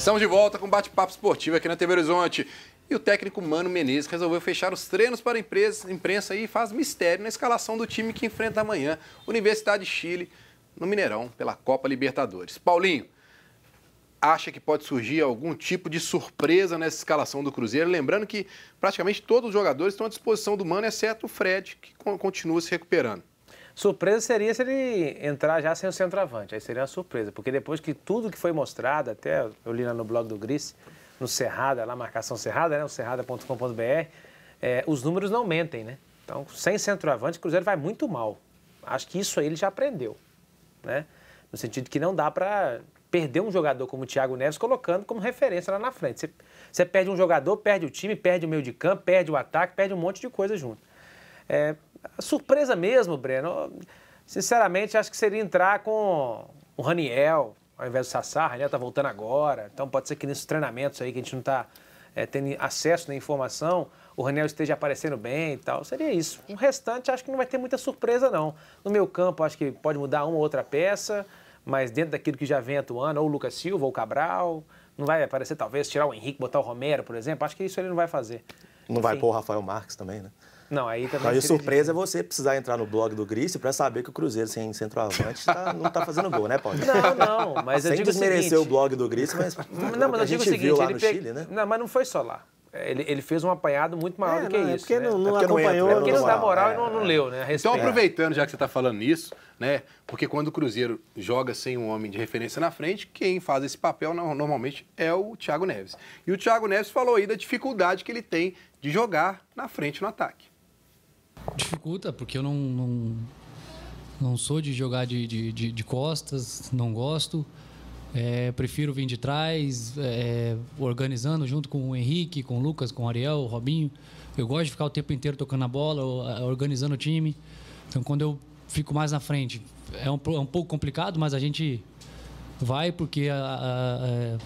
Estamos de volta com um bate-papo esportivo aqui na TV Horizonte. E o técnico Mano Menezes resolveu fechar os treinos para a imprensa, imprensa e faz mistério na escalação do time que enfrenta amanhã Universidade de Chile no Mineirão pela Copa Libertadores. Paulinho, acha que pode surgir algum tipo de surpresa nessa escalação do Cruzeiro? Lembrando que praticamente todos os jogadores estão à disposição do Mano, exceto o Fred, que continua se recuperando. Surpresa seria se ele entrar já sem o centroavante. Aí seria uma surpresa, porque depois que tudo que foi mostrado, até eu li lá no blog do Gris, no Cerrada, lá marcação Cerrada, né? O cerrada.com.br, é, os números não mentem, né? Então, sem centroavante, o Cruzeiro vai muito mal. Acho que isso aí ele já aprendeu, né? No sentido que não dá para perder um jogador como o Thiago Neves colocando como referência lá na frente. Você, você perde um jogador, perde o time, perde o meio de campo, perde o ataque, perde um monte de coisa junto. É, Surpresa mesmo, Breno. Sinceramente, acho que seria entrar com o Raniel, ao invés do Sassá. O Raniel está voltando agora. Então pode ser que nesses treinamentos aí que a gente não está é, eh, tendo acesso à informação, o Raniel esteja aparecendo bem e tal. Seria isso. O restante, acho que não vai ter muita surpresa, não. No meu campo, acho que pode mudar uma ou outra peça, mas dentro daquilo que já vem atuando, ou o Lucas Silva, ou o Cabral. Não vai aparecer, talvez, tirar o Henrique, botar o Romero, por exemplo. Acho que isso ele não vai fazer. Não Enfim. vai pôr o Rafael Marques também, né? Não, aí também. a surpresa é você precisar entrar no blog do Gris para saber que o Cruzeiro sem centroavante tá, não tá fazendo gol, né, Paulo? Não, não. Mas sem eu digo desmerecer o, seguinte, o blog do Gris, mas. Não, mas eu digo o seguinte, ele pe... Chile, né? Não, mas não foi só lá. Ele, ele, fez um apanhado muito maior é, do que não, é isso. Porque né? não, não é porque acompanhou. Não entra, é porque não dá moral é, e não, não, leu, né? Então, aproveitando já que você está falando nisso, né? Porque quando o Cruzeiro joga sem um homem de referência na frente, quem faz esse papel normalmente é o Thiago Neves. E o Thiago Neves falou aí da dificuldade que ele tem de jogar na frente no ataque. Dificulta, porque eu não, não, não sou de jogar de, de, de, de costas, não gosto. É, prefiro vir de trás, é, organizando junto com o Henrique, com o Lucas, com o Ariel, o Robinho. Eu gosto de ficar o tempo inteiro tocando a bola, organizando o time. Então, quando eu fico mais na frente, é um, é um pouco complicado, mas a gente vai porque a, a, a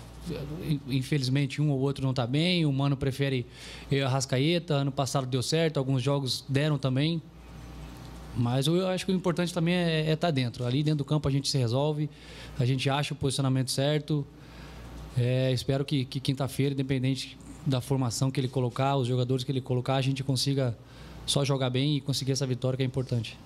infelizmente um ou outro não está bem, o Mano prefere eh, a Rascaeta, ano passado deu certo, alguns jogos deram também. Mas eu acho que o importante também é estar é tá dentro. Ali dentro do campo a gente se resolve, a gente acha o posicionamento certo. É, espero que, que quinta-feira, independente da formação que ele colocar, os jogadores que ele colocar, a gente consiga só jogar bem e conseguir essa vitória que é importante.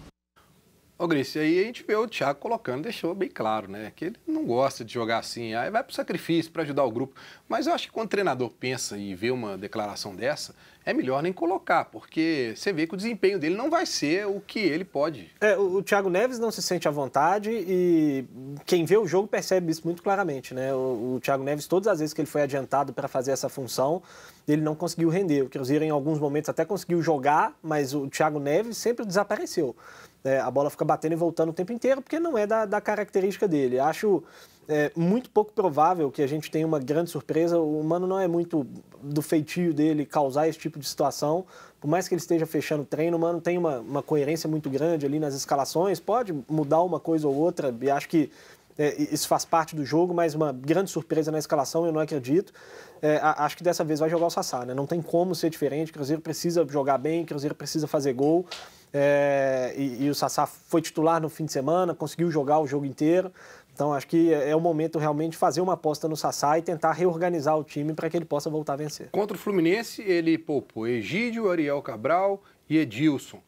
Ô, Gris, aí a gente vê o Thiago colocando, deixou bem claro, né? Que ele não gosta de jogar assim, aí vai pro sacrifício para ajudar o grupo. Mas eu acho que quando o treinador pensa e vê uma declaração dessa, é melhor nem colocar, porque você vê que o desempenho dele não vai ser o que ele pode. É, o, o Thiago Neves não se sente à vontade e quem vê o jogo percebe isso muito claramente, né? O, o Thiago Neves, todas as vezes que ele foi adiantado para fazer essa função, ele não conseguiu render. O Cruzeiro, em alguns momentos, até conseguiu jogar, mas o Thiago Neves sempre desapareceu. É, a bola fica batendo e voltando o tempo inteiro, porque não é da, da característica dele. Acho é, muito pouco provável que a gente tenha uma grande surpresa. O Mano não é muito do feitio dele causar esse tipo de situação. Por mais que ele esteja fechando o treino, o Mano tem uma, uma coerência muito grande ali nas escalações. Pode mudar uma coisa ou outra, e acho que é, isso faz parte do jogo, mas uma grande surpresa na escalação, eu não acredito. É, acho que dessa vez vai jogar o Sassá, né? Não tem como ser diferente. Cruzeiro precisa jogar bem, Cruzeiro precisa fazer gol. É, e, e, o Sassá foi titular no fim de semana, conseguiu jogar o jogo inteiro. Então acho que é, é o momento realmente de fazer uma aposta no Sassá e tentar reorganizar o time para que ele possa voltar a vencer. Contra o Fluminense, ele poupou Egídio, Ariel Cabral e Edilson.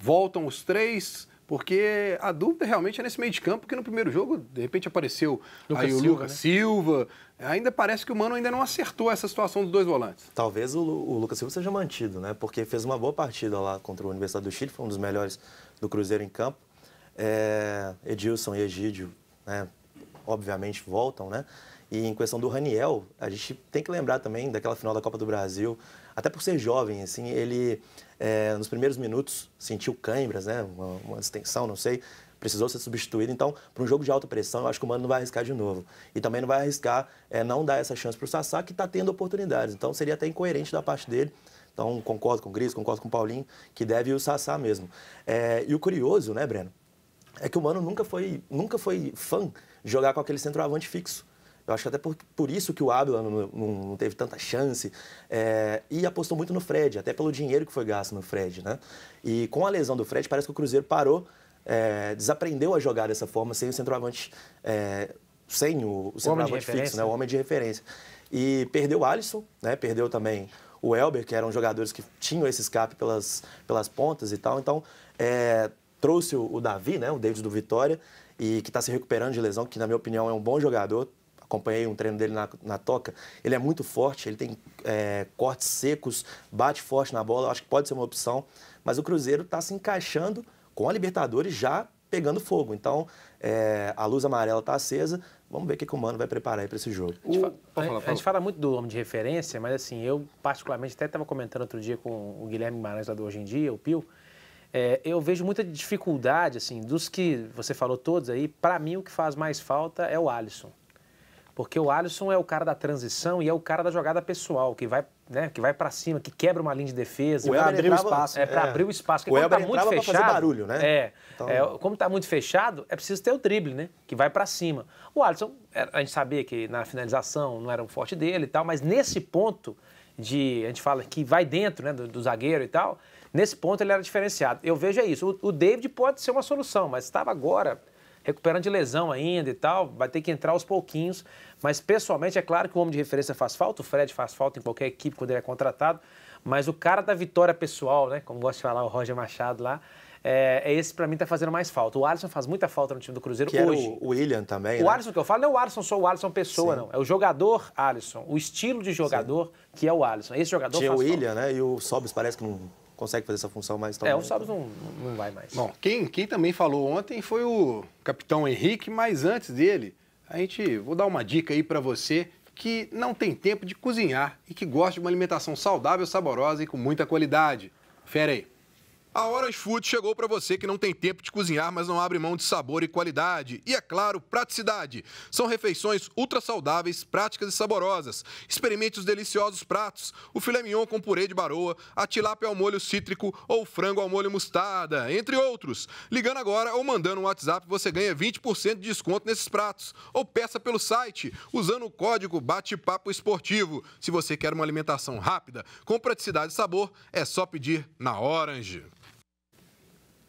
Voltam os três, porque a dúvida realmente é nesse meio de campo, que no primeiro jogo, de repente, apareceu Lucas aí o Silva, Lucas né? Silva. Ainda parece que o Mano ainda não acertou essa situação dos dois volantes. Talvez o, o, Lucas Silva seja mantido, né? Porque fez uma boa partida lá contra o Universidade do Chile, foi um dos melhores do Cruzeiro em campo. É, Edilson e Egídio, né? obviamente, voltam, né? E em questão do Raniel, a gente tem que lembrar também daquela final da Copa do Brasil, até por ser jovem, assim, ele é, nos primeiros minutos sentiu câimbras, né, uma, uma distensão, não sei, precisou ser substituído. Então, para um jogo de alta pressão, eu acho que o Mano não vai arriscar de novo. E também não vai arriscar é, não dar essa chance para o Sassá, que está tendo oportunidades. Então, seria até incoerente da parte dele. Então, concordo com o Gris, concordo com o Paulinho, que deve o Sassá mesmo. É, e o curioso, né, Breno, é que o Mano nunca foi, nunca foi fã de jogar com aquele centroavante fixo. Eu acho que até por, por isso que o Ávila não, não, não, teve tanta chance é, e apostou muito no Fred, até pelo dinheiro que foi gasto no Fred, né? E com a lesão do Fred, parece que o Cruzeiro parou, é, desaprendeu a jogar dessa forma sem o centroavante, é, sem o, o centroavante fixo, né? O homem de referência. E perdeu o Alisson, né? Perdeu também o Elber, que eram jogadores que tinham esse escape pelas, pelas pontas e tal. Então, é, trouxe o, o, Davi, né, o David do Vitória, e que está se recuperando de lesão, que na minha opinião é um bom jogador, acompanhei um treino dele na, na toca. Ele é muito forte, ele tem é, cortes secos, bate forte na bola, acho que pode ser uma opção. Mas o Cruzeiro está se encaixando com a Libertadores já pegando fogo. Então, é, a luz amarela está acesa. Vamos ver o que, que o Mano vai preparar para esse jogo. a, gente fala, falar, a, a, gente fala muito do homem de referência, mas assim, eu particularmente até estava comentando outro dia com o Guilherme Maranhão lá do Hoje em Dia, o Pio, é, eu vejo muita dificuldade, assim, dos que você falou todos aí, para mim o que faz mais falta é o Alisson porque o Alisson é o cara da transição e é o cara da jogada pessoal, que vai, né, que vai para cima, que quebra uma linha de defesa. O Elber é, é. abrir o espaço. É, para abrir o espaço. Porque o Elber tá muito fechado, fazer barulho, né? É, então... é Como tá muito fechado, é preciso ter o drible, né? Que vai para cima. O Alisson, é, a gente sabia que na finalização não era um forte dele e tal, mas nesse ponto de... A gente fala que vai dentro né, do, do zagueiro e tal... Nesse ponto ele era diferenciado. Eu vejo é isso. O, o David pode ser uma solução, mas estava agora recuperando de lesão ainda e tal, vai ter que entrar aos pouquinhos. Mas pessoalmente é claro que o homem de referência faz falta, o Fred faz falta em qualquer equipe quando ele é contratado, mas o cara da vitória pessoal, né, como gosta de falar o Roger Machado lá, é, é esse para mim tá fazendo mais falta. O Alisson faz muita falta no time do Cruzeiro que hoje. o William também. O né? Alisson que eu falo não é o Alisson só o Alisson pessoa Sim. não, é o jogador Alisson, o estilo de jogador Sim. que é o Alisson. Esse jogador Tinha faz o William, falta. né? E o Sobis parece que não consegue fazer essa função mais É, o Sabres não, não vai mais. Bom, quem, quem também falou ontem foi o capitão Henrique, mas antes dele, a gente vou dar uma dica aí para você que não tem tempo de cozinhar e que gosta de uma alimentação saudável, saborosa e com muita qualidade. fere aí. A Horas Food chegou para você que não tem tempo de cozinhar, mas não abre mão de sabor e qualidade. E, é claro, praticidade. São refeições ultra saudáveis, práticas e saborosas. Experimente os deliciosos pratos. O filé mignon com purê de baroa, a tilápia ao molho cítrico ou frango ao molho mostarda, entre outros. Ligando agora ou mandando um WhatsApp, você ganha 20% de desconto nesses pratos. Ou peça pelo site, usando o código Bate-Papo Esportivo. Se você quer uma alimentação rápida, com praticidade e sabor, é só pedir na Orange.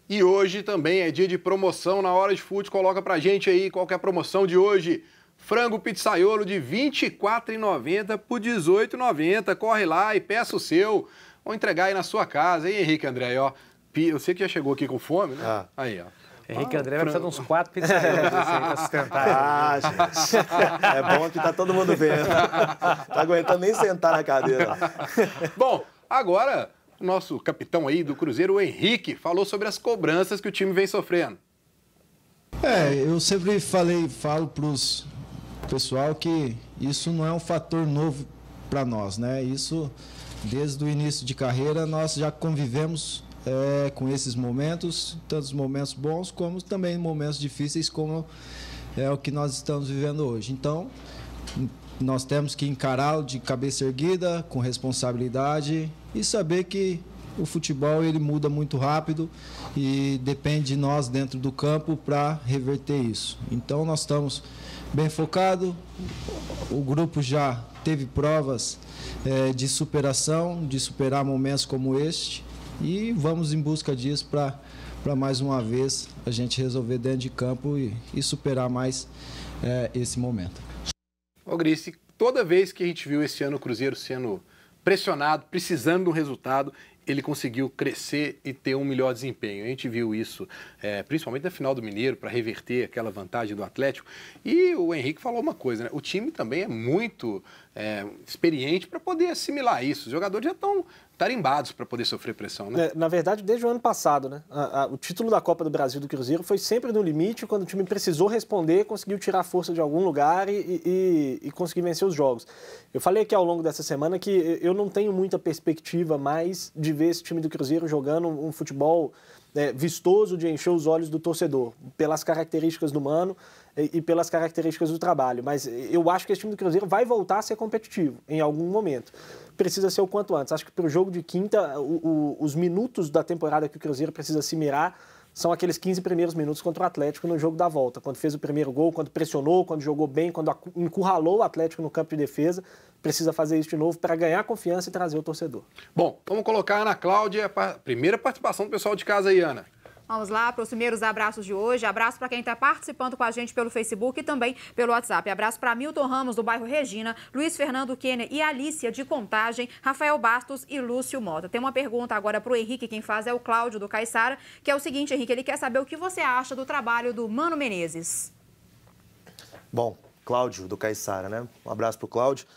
E hoje também é dia de promoção na Hora de Food. Coloca pra gente aí qual é a promoção de hoje. Frango pizzaiolo de R$ 24,90 por R$ 18,90. Corre lá e peça o seu. Vou entregar aí na sua casa, hein, Henrique André? Ó, eu sei que já chegou aqui com fome, né? Ah. Aí, ó. Henrique André vai precisar de uns quatro pizzaiolos assim, para sustentar. Ah, gente. É bom que tá todo mundo vendo. Tá aguentando nem sentar na cadeira. Bom, agora nosso capitão aí do Cruzeiro, o Henrique, falou sobre as cobranças que o time vem sofrendo. É, eu sempre falei, falo para os pessoal que isso não é um fator novo para nós, né? Isso desde o início de carreira nós já convivemos é, com esses momentos, tantos momentos bons como também momentos difíceis, como é o que nós estamos vivendo hoje. Então, nós temos que encará-lo de cabeça erguida, com responsabilidade e saber que o futebol ele muda muito rápido e depende de nós dentro do campo para reverter isso. Então nós estamos bem focado. O grupo já teve provas é, de superação, de superar momentos como este e vamos em busca disso para para mais uma vez a gente resolver dentro de campo e, e superar mais é, esse momento. Ô, Gris, toda vez que a gente viu esse ano o Cruzeiro sendo pressionado, precisando de um resultado, ele conseguiu crescer e ter um melhor desempenho. A gente viu isso, é, principalmente na final do Mineiro, para reverter aquela vantagem do Atlético. E o Henrique falou uma coisa, né? O time também é muito é, experiente para poder assimilar isso. Os jogadores já estão tarimbados para poder sofrer pressão, né? É, na verdade, desde o ano passado, né? A, a, o título da Copa do Brasil do Cruzeiro foi sempre no limite, quando o time precisou responder, conseguiu tirar força de algum lugar e, e, e conseguir vencer os jogos. Eu falei aqui ao longo dessa semana que eu não tenho muita perspectiva mais de ver esse time do Cruzeiro jogando um, um futebol é, vistoso de encher os olhos do torcedor, pelas características do Mano e, pelas características do trabalho. Mas eh, eu acho que esse time do Cruzeiro vai voltar a ser competitivo em algum momento. Precisa ser o quanto antes. Acho que para o jogo de quinta, o, o, os minutos da temporada que o Cruzeiro precisa se mirar são aqueles 15 primeiros minutos contra o Atlético no jogo da volta, quando fez o primeiro gol, quando pressionou, quando jogou bem, quando encurralou o Atlético no campo de defesa. Precisa fazer isso de novo para ganhar confiança e trazer o torcedor. Bom, vamos colocar a Ana Cláudia, primeira participação do pessoal de casa aí, Ana. Vamos lá para os primeiros abraços de hoje. Abraço para quem está participando com a gente pelo Facebook e também pelo WhatsApp. Abraço para Milton Ramos, do bairro Regina, Luiz Fernando Kenner e Alícia de Contagem, Rafael Bastos e Lúcio Mota. Tem uma pergunta agora para o Henrique, quem faz é o Cláudio do Caixara, que é o seguinte, Henrique, ele quer saber o que você acha do trabalho do Mano Menezes. Bom, Cláudio do Caixara, né? Um abraço para o Cláudio.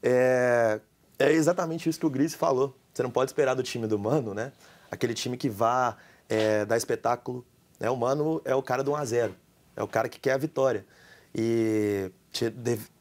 É... é exatamente isso que o Gris falou. Você não pode esperar do time do Mano, né? Aquele time que vá é, dá espetáculo. Né? O Mano é o cara do 1x0, é o cara que quer a vitória. E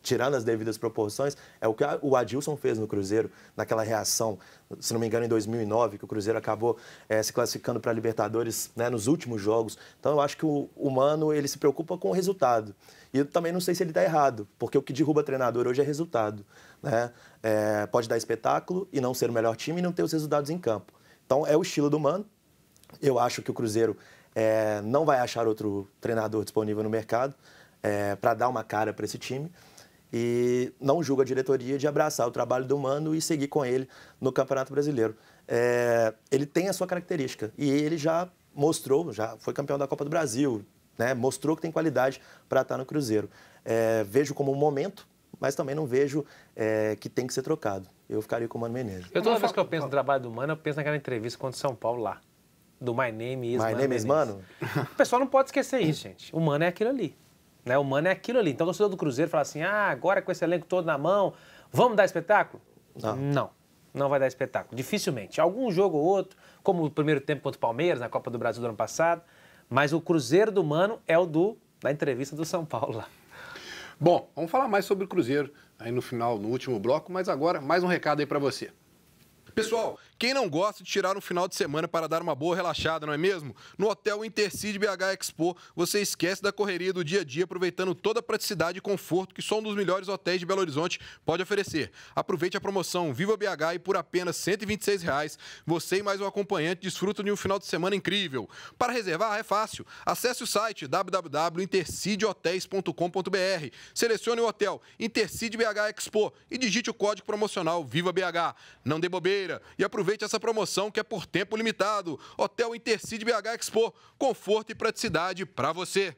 tirando as devidas proporções, é o que o Adilson fez no Cruzeiro, naquela reação, se não me engano, em 2009, que o Cruzeiro acabou é, se classificando para a Libertadores né, nos últimos jogos. Então, eu acho que o humano ele se preocupa com o resultado. E eu também não sei se ele está errado, porque o que derruba treinador hoje é resultado. Né? É, pode dar espetáculo e não ser o melhor time e não ter os resultados em campo. Então, é o estilo do humano eu acho que o Cruzeiro é, não vai achar outro treinador disponível no mercado é, para dar uma cara para esse time. E não julgo a diretoria de abraçar o trabalho do Mano e seguir com ele no Campeonato Brasileiro. É, ele tem a sua característica e ele já mostrou, já foi campeão da Copa do Brasil, né? mostrou que tem qualidade para estar tá no Cruzeiro. É, vejo como um momento, mas também não vejo é, que tem que ser trocado. Eu ficaria com o Mano Menezes. Eu, toda vez que eu penso no trabalho do Mano, eu penso naquela entrevista contra o São Paulo lá do My Name is My Name is Mano. O pessoal não pode esquecer isso, gente. O Mano é aquilo ali. Né? O Mano é aquilo ali. Então o torcedor do Cruzeiro fala assim, ah, agora com esse elenco todo na mão, vamos dar espetáculo? Não. Não, não vai dar espetáculo. Dificilmente. Algum jogo ou outro, como o primeiro tempo contra o Palmeiras, na Copa do Brasil do ano passado. Mas o Cruzeiro do Mano é o do da entrevista do São Paulo lá. Bom, vamos falar mais sobre o Cruzeiro aí no final, no último bloco, mas agora mais um recado aí para você. Pessoal, quem não gosta de tirar um final de semana para dar uma boa relaxada, não é mesmo? No Hotel Intercity BH Expo, você esquece da correria do dia a dia, aproveitando toda a praticidade e conforto que só um dos melhores hotéis de Belo Horizonte pode oferecer. Aproveite a promoção Viva BH e por apenas R$ 126 você e mais um acompanhante desfrutam de um final de semana incrível. Para reservar, é fácil. Acesse o site www.intercidehotels.com.br, selecione o hotel Intercide BH Expo e digite o código promocional Viva BH. Não dê bobeira e aproveite Aproveite essa promoção que é por tempo limitado. Hotel Intercity BH Expo, conforto e praticidade para você.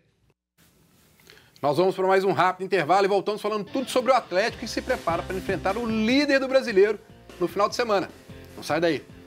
Nós vamos para mais um rápido intervalo e voltamos falando tudo sobre o Atlético que se prepara para enfrentar o líder do brasileiro no final de semana. Não sai daí.